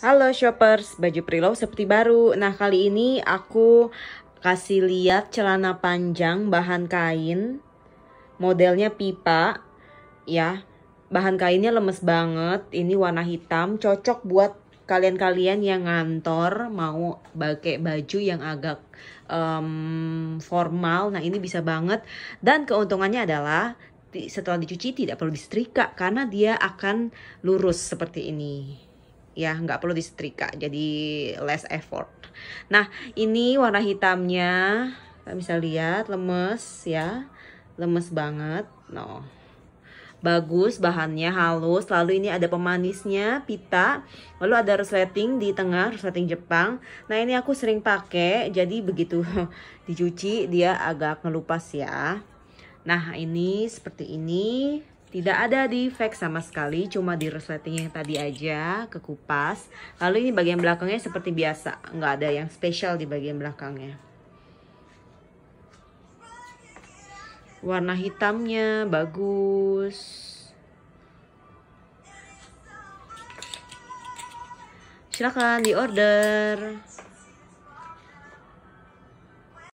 Halo shoppers, baju prilow seperti baru. Nah, kali ini aku kasih lihat celana panjang bahan kain. Modelnya pipa ya. Bahan kainnya lemes banget, ini warna hitam, cocok buat kalian-kalian yang ngantor mau pakai baju yang agak um, formal. Nah, ini bisa banget dan keuntungannya adalah setelah dicuci tidak perlu disetrika karena dia akan lurus seperti ini ya nggak perlu disetrika jadi less effort nah ini warna hitamnya kalian bisa lihat lemes ya lemes banget no bagus bahannya halus lalu ini ada pemanisnya pita lalu ada resleting di tengah resleting Jepang nah ini aku sering pakai jadi begitu dicuci dia agak ngelupas ya nah ini seperti ini tidak ada di fake sama sekali, cuma di resleting yang tadi aja, kekupas. Lalu ini bagian belakangnya seperti biasa, nggak ada yang spesial di bagian belakangnya. Warna hitamnya bagus. Silahkan di order.